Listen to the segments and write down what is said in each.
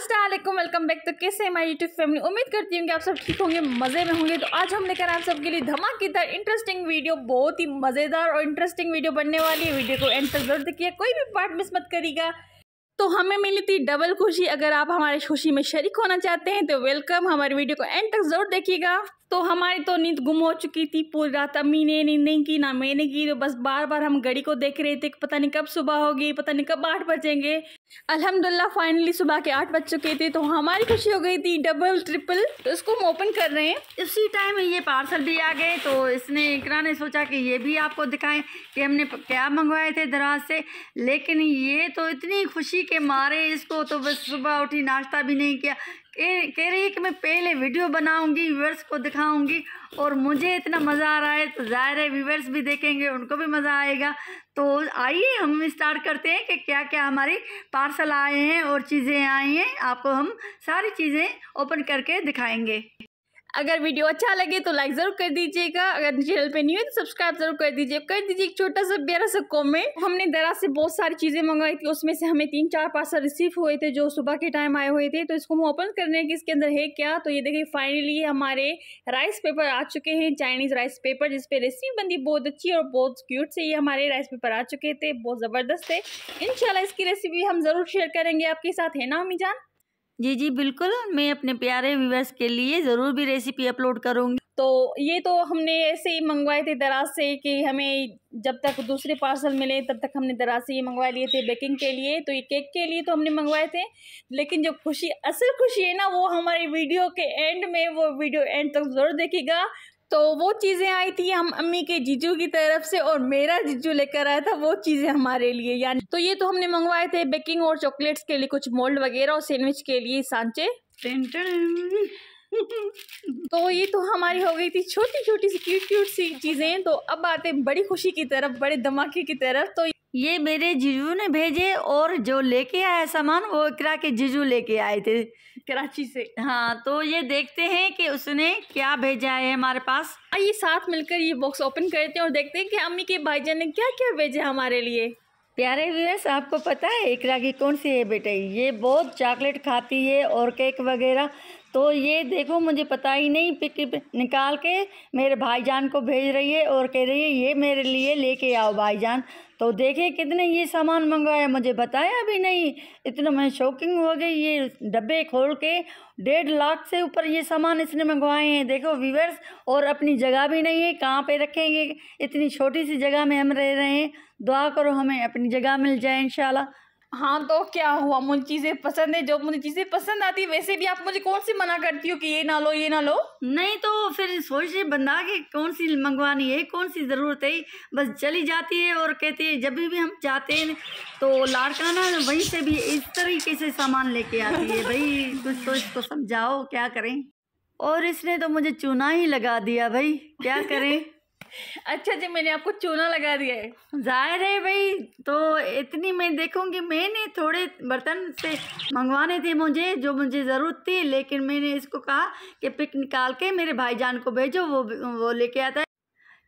Aslam welcome back तो कैसे my YouTube family उम्मीद करती हूँ कि आप सब ठीक होंगे मज़े में होंगे तो आज हम लेकर आप सबके लिए धमाकेदार इंटरेस्टिंग वीडियो बहुत ही मज़ेदार और इंटरेस्टिंग वीडियो बनने वाली है वीडियो को एंड तक जरूर देखिए कोई भी पार्ट मिस मत करेगा तो हमें मिली थी डबल खुशी अगर आप हमारे खुशी में शरीक होना चाहते हैं तो वेलकम हमारी वीडियो को एंड तक जरूर देखिएगा तो हमारी तो नींद गुम हो चुकी थी पूरी रात अम्मी ने नींद नहीं की ना मैंने की तो बस बार बार हम घड़ी को देख रहे थे पता नहीं कब सुबह होगी पता नहीं कब आठ बजेंगे अल्हम्दुलिल्लाह फाइनली सुबह के आठ बज चुके थे तो हमारी खुशी हो गई थी डबल ट्रिपल तो इसको हम ओपन कर रहे हैं इसी टाइम ये पार्सल भी आ गए तो इसने इकरा ने सोचा कि ये भी आपको दिखाएं कि हमने क्या मंगवाए थे दराज से लेकिन ये तो इतनी खुशी के मारे इसको तो बस सुबह उठी नाश्ता भी नहीं किया कह रही है कि मैं पहले वीडियो बनाऊंगी व्यूअर्स को दिखाऊंगी और मुझे इतना मज़ा आ रहा है तो ज़ाहिर है व्यूअर्स भी देखेंगे उनको भी मज़ा आएगा तो आइए हम स्टार्ट करते हैं कि क्या क्या हमारे पार्सल आए हैं और चीज़ें आई हैं आपको हम सारी चीज़ें ओपन करके दिखाएंगे अगर वीडियो अच्छा लगे तो लाइक ज़रूर कर दीजिएगा अगर चैनल पे न्यू है तो सब्सक्राइब जरूर कर दीजिए कर दीजिए एक छोटा सा प्यारा सा कमेंट हमने दरा से बहुत सारी चीज़ें मंगाई थी उसमें से हमें तीन चार पार्सल रिसीव हुए थे जो सुबह के टाइम आए हुए थे तो इसको हम ओपन कर रहे हैं कि इसके अंदर है क्या तो ये देखिए फाइनली हमारे राइस पेपर आ चुके हैं चाइनीज़ राइस पेपर जिसपे रेसिपी बनती बहुत अच्छी और बहुत क्यूट से ये हमारे राइस पेपर आ चुके थे बहुत ज़बरदस्त थे इन इसकी रेसिपी हम ज़रूर शेयर करेंगे आपके साथ है ना अमीजान जी जी बिल्कुल मैं अपने प्यारे व्यूवर्स के लिए ज़रूर भी रेसिपी अपलोड करूँगी तो ये तो हमने ऐसे ही मंगवाए थे दराज से कि हमें जब तक दूसरे पार्सल मिले तब तक हमने दराज से ये मंगवा लिए थे बेकिंग के लिए तो ये केक के लिए तो हमने मंगवाए थे लेकिन जो खुशी असल खुशी है ना वो हमारी वीडियो के एंड में वो वीडियो एंड तक ज़रूर देखेगा तो वो चीज़ें आई थी हम अम्मी के जीजू की तरफ से और मेरा जीजू लेकर आया था वो चीज़ें हमारे लिए यानी तो ये तो हमने मंगवाए थे बेकिंग और चॉकलेट्स के लिए कुछ मोल्ड वगैरह और सैंडविच के लिए सांचे तो ये तो हमारी हो गई थी छोटी छोटी सी क्यूट क्यूट सी चीज़ें तो अब आते बड़ी खुशी की तरफ बड़े धमाके की तरफ तो ये मेरे जीजू ने भेजे और जो लेके आया सामान वो इकरा के जीजू लेके आए थे कराची से हाँ तो ये देखते हैं कि उसने क्या भेजा है हमारे पास आइए साथ मिलकर ये बॉक्स ओपन करते हैं और देखते हैं कि अम्मी के भाईजान ने क्या क्या भेजा हमारे लिए प्यारे व्यूअर्स आपको पता है इकरा की कौन सी है बेटा ये बहुत चॉकलेट खाती है और केक वगैरह तो ये देखो मुझे पता ही नहीं पिक निकाल के मेरे भाईजान को भेज रही है और कह रही है ये मेरे लिए लेके आओ भाईजान तो देखे कितने ये सामान मंगवाया मुझे बताया भी नहीं इतना मैं शॉकिंग हो गई ये डब्बे खोल के डेढ़ लाख से ऊपर ये सामान इसने मंगवाए हैं देखो व्यूवर्स और अपनी जगह भी नहीं है कहाँ पे रखेंगे इतनी छोटी सी जगह में हम रह रहे हैं दुआ करो हमें अपनी जगह मिल जाए इंशाल्लाह हाँ तो क्या हुआ मुझे चीज़ें पसंद है जो मुझे चीज़ें पसंद आती है वैसे भी आप मुझे कौन सी मना करती हो कि ये ना लो ये ना लो नहीं तो फिर सोच रही बंदा कि कौन सी मंगवानी है कौन सी ज़रूरत है बस चली जाती है और कहती है जब भी हम जाते हैं तो लाड़काना वहीं से भी इस तरीके से सामान लेके आती है भाई कुछ तो इसको समझाओ क्या करें और इसने तो मुझे चूना ही लगा दिया भाई क्या करें अच्छा जी मैंने आपको चूना लगा दिया है जाहिर है भाई तो इतनी मैं देखूंगी मैंने थोड़े बर्तन से मंगवाने थे मुझे जो मुझे ज़रूरत थी लेकिन मैंने इसको कहा कि पिक निकाल के मेरे भाईजान को भेजो वो वो लेके आता है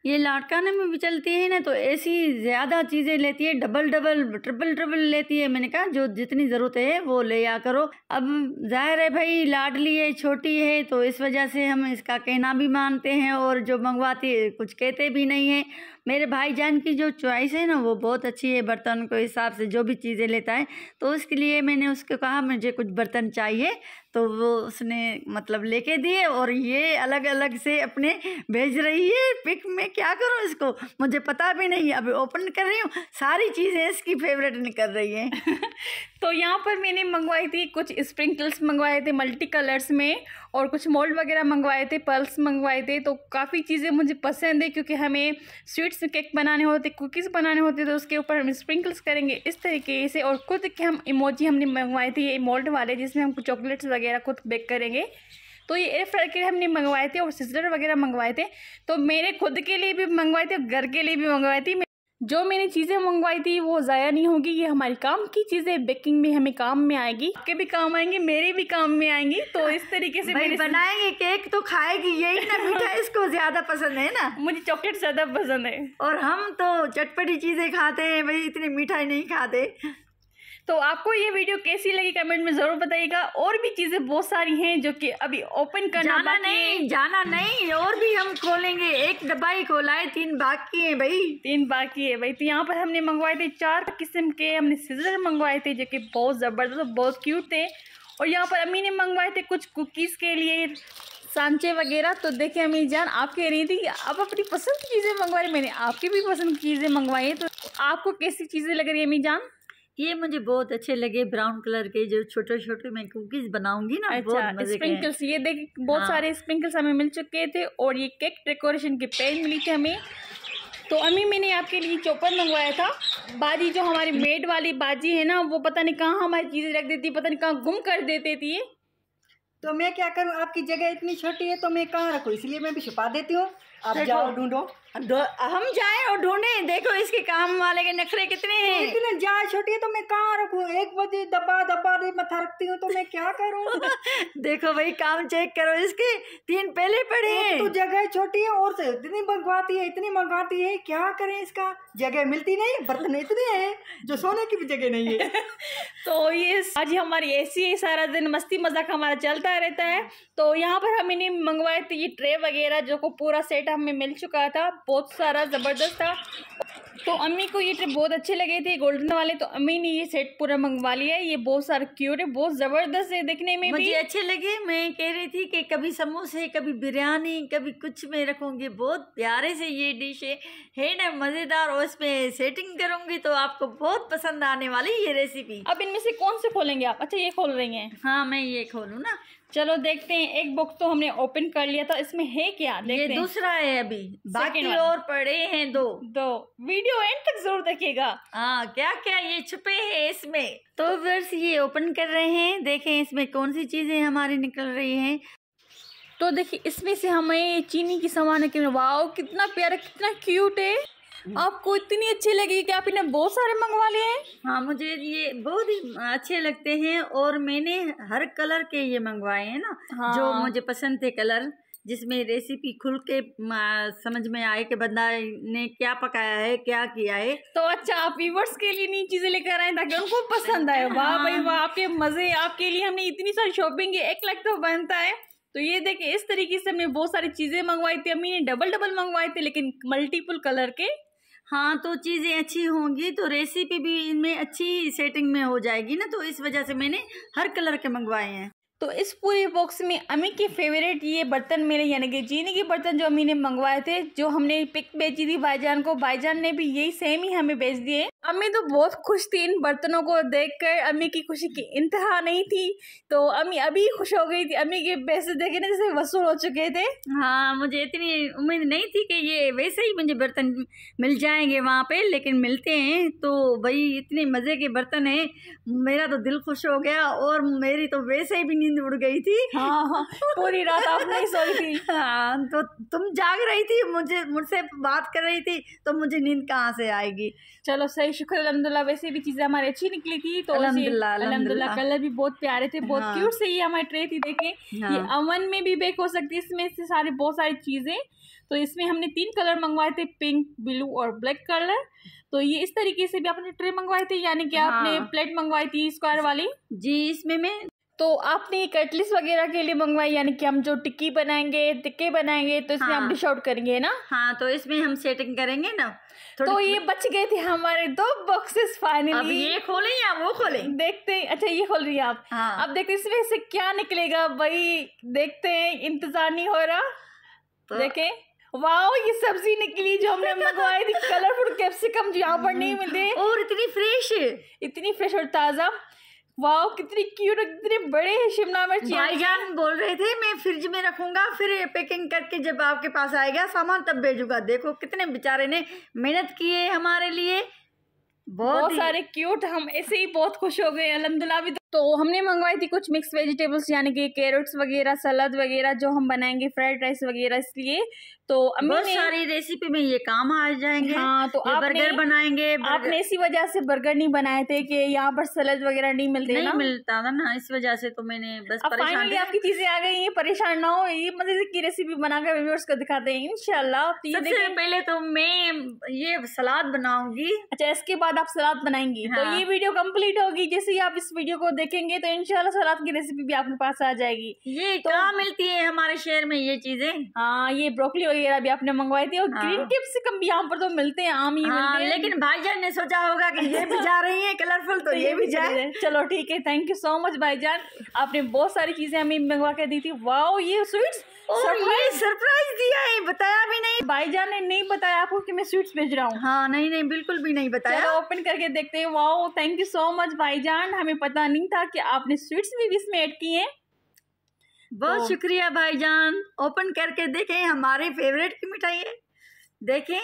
ये लाटकाने में भी चलती है ना तो ऐसी ज़्यादा चीज़ें लेती है डबल डबल ट्रिपल ट्रिपल लेती है मैंने कहा जो जितनी ज़रूरत है वो ले आ करो अब जाहिर है भाई लाडली है छोटी है तो इस वजह से हम इसका कहना भी मानते हैं और जो मंगवाती है कुछ कहते भी नहीं है मेरे भाई जान की जो चॉइस है ना वो बहुत अच्छी है बर्तन के हिसाब से जो भी चीज़ें लेता है तो उसके लिए मैंने उसको कहा मुझे कुछ बर्तन चाहिए तो वो उसने मतलब लेके दिए और ये अलग अलग से अपने भेज रही है पिक में क्या करूँ इसको मुझे पता भी नहीं अभी ओपन कर रही हूँ सारी चीज़ें इसकी फेवरेट निकल रही हैं तो यहाँ पर मैंने मंगवाई थी कुछ स्प्रिंकल्स मंगवाए थे मल्टी कलर्स में और कुछ मोल्ड वगैरह मंगवाए थे पर्ल्स मंगवाए थे तो काफ़ी चीज़ें मुझे पसंद है क्योंकि हमें स्वीट्स केक बनाने होते कुकीज़ बनाने होते तो उसके ऊपर हम स्प्रिंकल्स करेंगे इस तरीके से और खुद के हम इमोजी हमने मंगवाए थे ये मोल्ड वाले जिसमें हम चॉकलेट्स वगैरह वगैरह खुद बेक करेंगे तो ये एयर फ्रायर के लिए हमने मंगवाए थे और सिजलर वगैरह मंगवाए थे तो मेरे खुद के लिए भी मंगवाए थे घर के लिए भी मंगवाए थे जो मैंने चीज़ें मंगवाई थी वो ज़ाया नहीं होगी ये हमारी काम की चीज़ें बेकिंग में हमें काम में आएगी आपके भी काम आएंगे मेरे भी काम में आएंगी तो इस तरीके से मेरे बनाएंगे केक तो खाएगी यही ना मीठा इसको ज़्यादा पसंद है ना मुझे चॉकलेट ज़्यादा पसंद है और हम तो चटपटी चीज़ें खाते हैं भाई इतनी मीठाई नहीं खाते तो आपको ये वीडियो कैसी लगी कमेंट में ज़रूर बताइएगा और भी चीज़ें बहुत सारी हैं जो कि अभी ओपन करना जाना नहीं जाना नहीं और भी हम खोलेंगे एक डब्बा ही खोला है तीन बाकी है भाई तीन बाकी है भाई तो यहाँ पर हमने मंगवाए थे चार किस्म के हमने सीजर मंगवाए थे जो कि बहुत ज़बरदस्त बहुत क्यूट थे और यहाँ पर अम्मी ने मंगवाए थे कुछ कुकीज़ के लिए सांचे वगैरह तो देखे अमीर जान आप कह रही थी आप अपनी पसंद की चीज़ें मंगवाई मैंने आपकी भी पसंद की चीज़ें मंगवाई हैं तो आपको कैसी चीज़ें लग रही है अमीर जान ये मुझे बहुत अच्छे लगे ब्राउन कलर के जो छोटे छोटे मैं कुकीज बनाऊंगी ना अच्छा, बहुत मजे स्प्रिंकल्स ये देख बहुत हाँ। सारे स्प्रिंकल्स हमें मिल चुके थे और ये केक डेकोरेशन के पेन मिली थी हमें तो अम्मी मैंने आपके लिए चोपर मंगवाया था बाजी जो हमारी मेड वाली बाजी है ना वो पता नहीं कहाँ हमारी चीज़ें रख देती पता नहीं कहाँ गुम कर देते थी तो मैं क्या करूँ आपकी जगह इतनी छोटी है तो मैं कहाँ रखू इसलिए मैं भी छुपा देती हूँ आप जाओ ढूंढो हम जाए और ढूंढे देखो इसके काम वाले के नखरे कितने हैं तो इतने जाए छोटी तो मैं कहाँ रखू एक बजे दबा दबा मथा रखती हूँ तो मैं क्या करूँ देखो भाई काम चेक करो इसके तीन पहले पड़े तो जगह छोटी है और से इतनी मंगवाती है इतनी मंगवाती है क्या करें इसका जगह मिलती नहीं बर्तन इतने हैं जो सोने की भी जगह नहीं है तो ये आज हमारी ऐसी है सारा दिन मस्ती मजाक हमारा चलता रहता है तो यहाँ पर हम इन्हें मंगवाए थे ये ट्रे वगैरह जो को पूरा सेट हमें मिल चुका था बहुत सारा ज़बरदस्त था तो अम्मी को ये ट्रिप बहुत अच्छे लगे थे गोल्डन वाले तो अम्मी ने ये सेट पूरा मंगवा लिया है ये बहुत सारा क्यूट है बहुत ज़बरदस्त है देखने में मुझे भी। अच्छे लगे मैं कह रही थी कि कभी समोसे कभी बिरयानी कभी कुछ में रखूँगी बहुत प्यारे से ये डिश है है ना मज़ेदार और इसमें सेटिंग करूँगी तो आपको बहुत पसंद आने वाली ये रेसिपी अब इनमें से कौन से खोलेंगे आप अच्छा ये खोल रही हैं हाँ मैं ये खोलूँ ना चलो देखते हैं एक बुक तो हमने ओपन कर लिया था इसमें है क्या देखते ये दूसरा है अभी बाकी और पड़े हैं दो दो वीडियो एंड तक जरूर देखिएगा हाँ क्या क्या ये छुपे हैं इसमें तो वर्ष ये ओपन कर रहे हैं देखें इसमें कौन सी चीजें हमारी निकल रही हैं तो देखिए इसमें से हमें चीनी की सामान वाओ कितना प्यारा कितना क्यूट है आपको इतनी अच्छी लगी कि आप इन्हें बहुत सारे मंगवा लिए हैं हाँ मुझे ये बहुत ही अच्छे लगते हैं और मैंने हर कलर के ये मंगवाए हैं ना हाँ। जो मुझे पसंद थे कलर जिसमें रेसिपी खुल के समझ में आए कि बंदा ने क्या पकाया है क्या किया है तो अच्छा आप व्यूवर्स के लिए नई चीजें लेकर आए ताकि उनको पसंद आए हाँ। वाह भाई वाह आपके मजे आपके लिए हमने इतनी सारी शॉपिंग एक लाख तो बनता है तो ये देखे इस तरीके से हमने बहुत सारी चीजें मंगवाई थी अम्मी ने डबल डबल मंगवाए थे लेकिन मल्टीपल कलर के हाँ तो चीज़ें अच्छी होंगी तो रेसिपी भी इनमें अच्छी सेटिंग में हो जाएगी ना तो इस वजह से मैंने हर कलर के मंगवाए हैं तो इस पूरी बॉक्स में अमी के फेवरेट ये बर्तन मेरे यानी कि जीने के बर्तन जो अमी ने मंगवाए थे जो हमने पिक बेची थी भाईजान को भाईजान ने भी यही सेम ही हमें बेच दिए अम्मी तो बहुत खुश थी इन बर्तनों को देखकर अम्मी की खुशी की इंतहा नहीं थी तो अम्मी अभी खुश हो गई थी अम्मी के पैसे देखे ना जैसे वसूल हो चुके थे हाँ मुझे इतनी उम्मीद नहीं थी कि ये वैसे ही मुझे बर्तन मिल जाएंगे वहाँ पे लेकिन मिलते हैं तो भाई इतने मज़े के बर्तन हैं मेरा तो दिल खुश हो गया और मेरी तो वैसे ही भी नींद उड़ गई थी हाँ, हाँ पूरी रात आप नहीं सोई थी हाँ तो तुम जाग रही थी मुझे मुझसे बात कर रही थी तो मुझे नींद कहाँ से आएगी चलो सही शुक्र अलहमदुल्ला वैसे भी चीज़ें हमारी अच्छी निकली थी तो अलहमदुल्ला कलर भी बहुत प्यारे थे बहुत क्यूट हाँ। से ही हमारी ट्रे थी देखें हाँ। अमन में भी बेक हो सकती है इसमें से सारे बहुत सारी चीज़ें तो इसमें हमने तीन कलर मंगवाए थे पिंक ब्लू और ब्लैक कलर तो ये इस तरीके से भी आपने ट्रे मंगवाए थे यानी कि हाँ। आपने प्लेट मंगवाई थी स्क्वायर वाली जी इसमें मैं तो आपने ये कटलिस वगैरह के लिए मंगवाई यानी कि हम जो टिक्की बनाएंगे टिक्के बनाएंगे तो इसमें हाँ, हम डिश आउट करेंगे ना हाँ तो इसमें हम सेटिंग करेंगे ना तो ये बच गए थे हमारे दो बॉक्सेस फाइनली अब ये खोले या वो खोले देखते हैं अच्छा ये खोल रही है आप हाँ। अब देखते इसमें से क्या निकलेगा भाई देखते हैं इंतजार नहीं हो रहा तो, देखे वाओ ये सब्जी निकली जो हमने मंगवाई थी कलरफुल कैप्सिकम जो यहाँ पर नहीं मिलते और इतनी फ्रेश इतनी फ्रेश और ताज़ा वाओ कितनी क्यूट कितने बड़े शिमला मिर्च जान बोल रहे थे मैं फ्रिज में रखूंगा फिर पैकिंग करके जब आपके पास आएगा सामान तब भेजूंगा देखो कितने बेचारे ने मेहनत की है हमारे लिए बहुत, बहुत सारे क्यूट हम ऐसे ही बहुत खुश हो गए अलहमदुल्ला भी तो तो हमने मंगवाई थी कुछ मिक्स वेजिटेबल्स यानी कि कैरेट्स वगैरह सलाद वगैरह जो हम बनाएंगे फ्राइड राइस वगैरह इसलिए तो अम्मी ने सारी रेसिपी में ये काम आ जाएंगे हाँ तो आप बर्गर बनाएंगे बर्गर। आपने इसी वजह से बर्गर नहीं बनाए थे कि यहाँ पर सलाद वगैरह नहीं मिलते नहीं ना? मिलता था ना इस वजह से तो मैंने बस फाइनली आपकी चीजें आ गई है परेशान ना हो ये मजे की रेसिपी बनाकर व्यूअर्स को दिखाते हैं इनशाला तो पहले तो मैं ये सलाद बनाऊंगी अच्छा इसके बाद आप सलाद बनाएंगी तो हाँ। ये वीडियो कम्प्लीट होगी जैसे ही आप इस वीडियो को देखेंगे तो इनशाला सलाद की रेसिपी भी आपके पास आ जाएगी ये तो, कहाँ मिलती है हमारे शहर में ये चीजें हाँ ये ब्रोकली वगैरह भी आपने मंगवाई थी और हाँ। ग्रीन कैप्सिकम भी यहाँ पर तो मिलते हैं आम ही हाँ, मिलते हैं लेकिन भाईजान ने सोचा होगा कि ये भी जा रही है कलरफुल तो, तो ये भी जा रहे चलो ठीक है थैंक यू सो मच भाईजान आपने बहुत सारी चीजें हमें मंगवा के दी थी वाओ ये स्वीट सरप्राइज दिया है बताया भी नहीं भाईजान ने नहीं बताया आपको कि मैं स्वीट्स भेज रहा हूँ हाँ नहीं नहीं बिल्कुल भी नहीं बताया ओपन करके देखते हैं wow thank you so much भाईजान हमें पता नहीं था कि आपने स्वीट्स भी इसमें ऐड किए हैं बहुत तो, शुक्रिया भाईजान ओपन करके देखें हमारे फेवरेट की मिठाई है देखें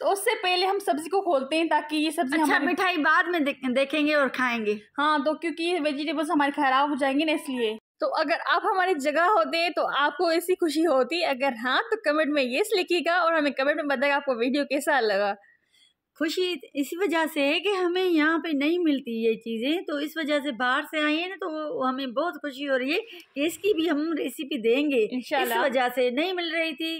तो उससे पहले हम सब्जी को खोलते हैं ताकि ये सब्जी अच्छा मिठाई बाद में देखेंगे और खाएंगे हाँ तो क्योंकि वेजिटेबल्स हमारे खराब हो जाएंगे ना इसलिए तो अगर आप हमारी जगह होते तो आपको ऐसी खुशी होती अगर हाँ तो कमेंट में येस लिखिएगा और हमें कमेंट में बताएगा आपको वीडियो कैसा लगा खुशी इसी वजह से है कि हमें यहाँ पे नहीं मिलती ये चीज़ें तो इस वजह से बाहर से आई है ना तो हमें बहुत खुशी हो रही है कि इसकी भी हम रेसिपी देंगे इस वजह से नहीं मिल रही थी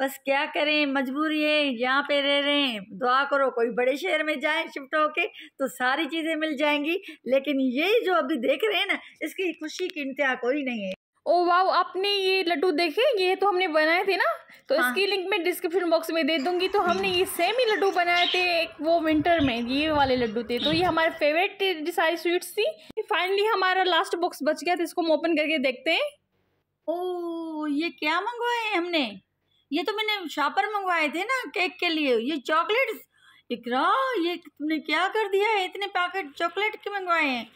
बस क्या करें मजबूरी है यहाँ पे रह रहे हैं दुआ करो कोई बड़े शहर में जाए शिफ्ट होके तो सारी चीज़ें मिल जाएंगी लेकिन ये जो अभी देख रहे हैं ना इसकी खुशी की इंतहा कोई नहीं है ओ वाह आपने ये लड्डू देखे ये तो हमने बनाए थे ना तो हाँ। इसकी लिंक मैं डिस्क्रिप्शन बॉक्स में दे दूंगी तो हमने ये सेम ही लड्डू बनाए थे एक वो विंटर में ये वाले लड्डू थे तो ये हमारे फेवरेट सारी स्वीट्स थी फाइनली हमारा लास्ट बॉक्स बच गया था तो इसको हम ओपन करके देखते हैं ओ ये क्या मंगवाए हमने ये तो मैंने शापर मंगवाए थे ना केक के लिए ये चॉकलेट्स इकरा ये तुमने क्या कर दिया है इतने पैकेट चॉकलेट के मंगवाए हैं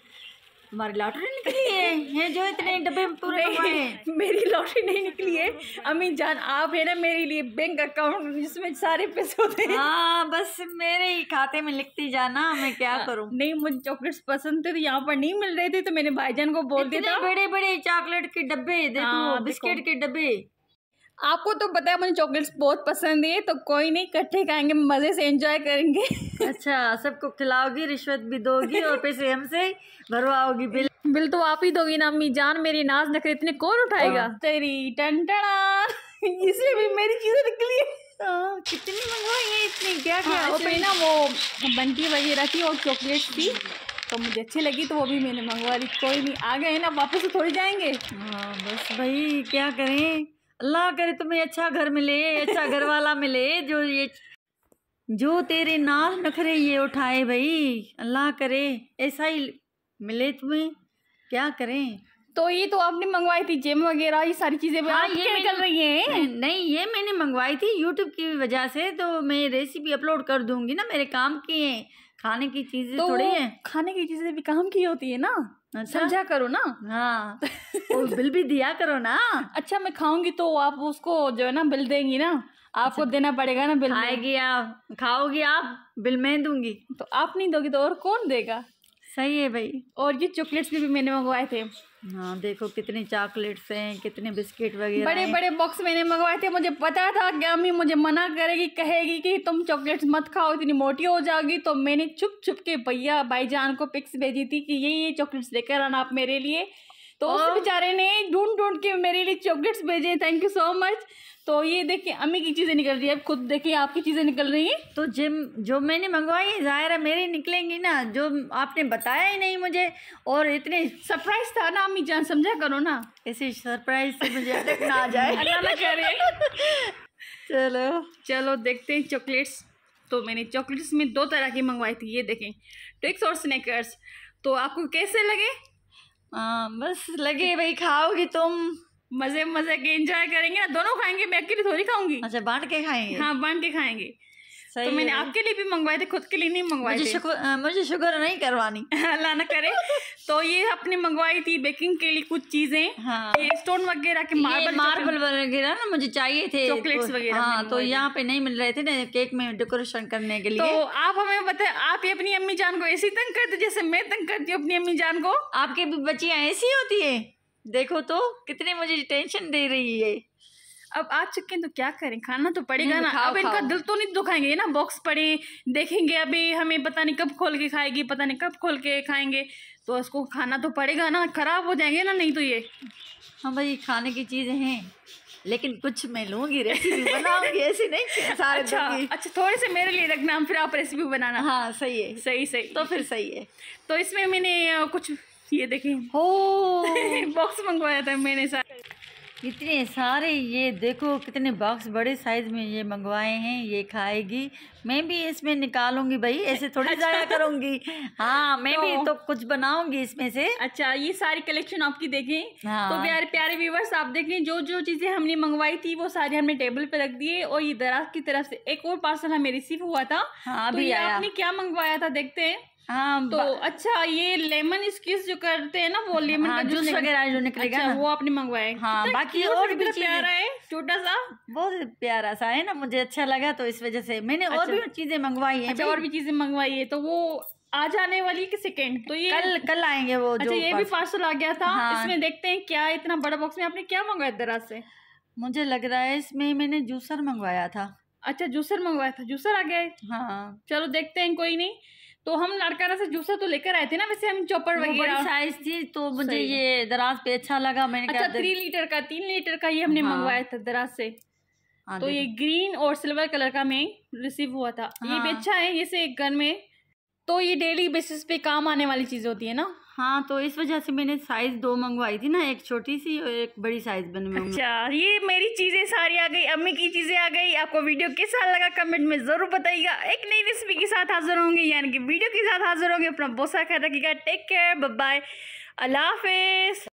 हमारी लॉटरी निकली है हैं जो इतने डब्बे पूरे हैं मेरी लॉटरी नहीं निकली है अमीन जान आप है ना मेरे लिए बैंक अकाउंट जिसमें सारे पैसे होते हैं हाँ बस मेरे ही खाते में लिखती जाना मैं क्या आ, हाँ, करूँ नहीं मुझे चॉकलेट्स पसंद थे तो यहाँ पर नहीं मिल रहे थे तो मैंने भाईजान को बोल दिया बड़े बड़े चॉकलेट के डब्बे हाँ, बिस्किट के डब्बे आपको तो पता है मुझे चॉकलेट्स बहुत पसंद है तो कोई नहीं इकट्ठे खाएंगे मज़े से एंजॉय करेंगे अच्छा सबको खिलाओगी रिश्वत भी दोगी और पैसे हमसे भरवाओगी बिल बिल तो आप ही दोगी ना अम्मी जान मेरी नाज नखरे इतने कौन उठाएगा तेरी टन इसलिए भी मेरी चीज़ें निकली हाँ, कितनी मंगवाई है इतनी क्या हाँ, क्या हाँ, ना वो बंटी वगैरह थी और चॉकलेट थी तो मुझे अच्छी लगी तो वो भी मैंने मंगवा ली कोई नहीं आ गए ना वापस थोड़ी जाएंगे हाँ बस भाई क्या करें अल्लाह करे तुम्हें अच्छा घर मिले अच्छा घर वाला मिले जो ये जो तेरे नाल नखरे ये उठाए भाई अल्लाह करे ऐसा ही मिले तुम्हें क्या करें तो ये तो आपने मंगवाई थी जिम वगैरह ये सारी चीज़ें हाँ, ये निकल रही हैं नहीं ये मैंने मंगवाई थी यूट्यूब की वजह से तो मैं रेसिपी अपलोड कर दूंगी ना मेरे काम की हैं खाने की चीजें तो थोड़ी हैं खाने की चीजें भी काम की होती है ना अच्छा? समझा करो ना हाँ बिल भी दिया करो ना अच्छा मैं खाऊंगी तो आप उसको जो है ना बिल देंगी ना आपको अच्छा, देना पड़ेगा ना बिल आएगी आप खाओगी आप बिल मैं दूंगी तो आप नहीं दोगी तो और कौन देगा सही है भाई और ये चॉकलेट्स भी मैंने मंगवाए थे हाँ देखो कितनी चॉकलेट्स हैं कितने बिस्किट वगैरह बड़े बड़े बॉक्स मैंने मंगवाए थे मुझे पता था कि अम्मी मुझे मना करेगी कहेगी कि तुम चॉकलेट्स मत खाओ इतनी मोटी हो जाओगी तो मैंने छुप छुप के भैया भाईजान को पिक्स भेजी थी कि ये ये चॉकलेट्स लेकर आना आप मेरे लिए तो उस हाँ। बेचारे ने ढूंढ ढूंढ के मेरे लिए चॉकलेट्स भेजे थैंक यू सो मच तो ये देखिए अम्मी की चीज़ें निकल रही है खुद देखिए आपकी चीज़ें निकल रही हैं तो जिम जो मैंने मंगवाई ज़ाहिर है मेरी निकलेंगी ना जो आपने बताया ही नहीं मुझे और इतने सरप्राइज था ना अम्मी जान समझा करो ना ऐसे सरप्राइज से मुझे अटक ना जाए चलो चलो देखते हैं चॉकलेट्स तो मैंने चॉकलेट्स में दो तरह की मंगवाई थी ये देखें ट्रिक्स और स्नैकर्स तो आपको कैसे लगे आ, हाँ, बस लगे भाई खाओगी तुम मजे मजे के एंजॉय करेंगे ना दोनों खाएंगे मैं अकेली थोड़ी खाऊंगी अच्छा बांट के खाएंगे हाँ बांट के खाएंगे तो मैंने आपके लिए भी मंगवाए थे खुद के लिए नहीं मंगवाए मुझे शुगर मुझे शुगर नहीं करवानी अल्लाह ना करे तो ये आपने मंगवाई थी बेकिंग के लिए कुछ चीजें हाँ। स्टोन वगैरह के मार्बल मार्बल वगैरह ना मुझे चाहिए थे चॉकलेट्स तो- वगैरह हाँ तो यहाँ पे नहीं मिल रहे थे ना केक में डेकोरेशन करने के तो लिए तो आप हमें बताए आप ये अपनी अम्मी जान को ऐसी तंग करते जैसे मैं तंग करती हूँ अपनी अम्मी जान को आपकी बच्चियाँ ऐसी होती है देखो तो कितने मुझे टेंशन दे रही है अब आ चुके हैं तो क्या करें खाना तो पड़ेगा हम्म, ना अब इनका दिल तो नहीं दुखाएंगे ना बॉक्स पड़े देखेंगे अभी हमें पता नहीं कब खोल के खाएगी पता नहीं कब खोल के खाएंगे तो उसको खाना तो पड़ेगा ना खराब हो जाएंगे ना नहीं तो ये हाँ भाई खाने की चीज़ें हैं लेकिन कुछ मैं लूंगी रेसिपी बनाऊंगी ऐसी नहीं सारे अच्छा अच्छा थोड़े से मेरे लिए रखना फिर आप रेसिपी बनाना हाँ सही है सही सही तो फिर सही है तो इसमें मैंने कुछ ये देखें हो बॉक्स मंगवाया था मैंने साथ इतने सारे ये देखो कितने बॉक्स बड़े साइज में ये मंगवाए हैं ये खाएगी मैं भी इसमें निकालूंगी भाई ऐसे थोड़ी अच्छा। जाया करूंगी हाँ मैं तो, भी तो कुछ बनाऊंगी इसमें से अच्छा ये सारी कलेक्शन आपकी देखें तो हाँ। तो प्यारे प्यारे व्यूवर्स आप देखें जो जो चीजें हमने मंगवाई थी वो सारी हमने टेबल पे रख दिए और ये दराज की तरफ से एक और पार्सल हमें रिसीव हुआ था हाँ, तो आपने क्या मंगवाया था देखते हैं हाँ तो अच्छा ये लेमन स्किस जो करते हैं ना वो लेमन हाँ, हाँ जूस वगैरह जो निकलेगा अच्छा, वो आपने मंगवाया हाँ बाकी और भी प्यारा है छोटा सा बहुत प्यारा सा है ना मुझे अच्छा लगा तो इस वजह से मैंने और अच्छा। भी चीजें मंगवाई है अच्छा और भी चीजें मंगवाई है तो वो आज आने वाली कि सेकेंड तो ये कल कल आएंगे वो अच्छा ये भी पार्सल आ गया था हाँ। इसमें देखते हैं क्या इतना बड़ा बॉक्स में आपने क्या मंगवाया दराज से मुझे लग रहा है इसमें मैंने जूसर मंगवाया था अच्छा जूसर मंगवाया था जूसर आ गया है हाँ चलो देखते हैं कोई नहीं तो हम लाड़काना से जूसा तो लेकर आए थे ना वैसे हम चॉपर वगैरह साइज थी तो मुझे ये दराज पे अच्छा लगा मैंने अच्छा थ्री लीटर का तीन लीटर का ये हमने हाँ। मंगवाया था दराज से हाँ, तो ये ग्रीन और सिल्वर कलर का में रिसीव हुआ था हाँ। ये भी हाँ। अच्छा है जैसे घर में तो ये डेली बेसिस पे काम आने वाली चीज होती है ना हाँ तो इस वजह से मैंने साइज दो मंगवाई थी ना एक छोटी सी और एक बड़ी साइज बनवाई अच्छा ये मेरी चीजें सारी आ गई अम्मी की चीजें आ गई आपको वीडियो कैसा लगा कमेंट में जरूर बताइएगा एक नई रेसिपी के साथ हाजिर होंगे यानी कि वीडियो के साथ हाजिर होंगे अपना बहुत सारा ख्याल रखिएगा टेक केयर बाय अल्लाह हाफिज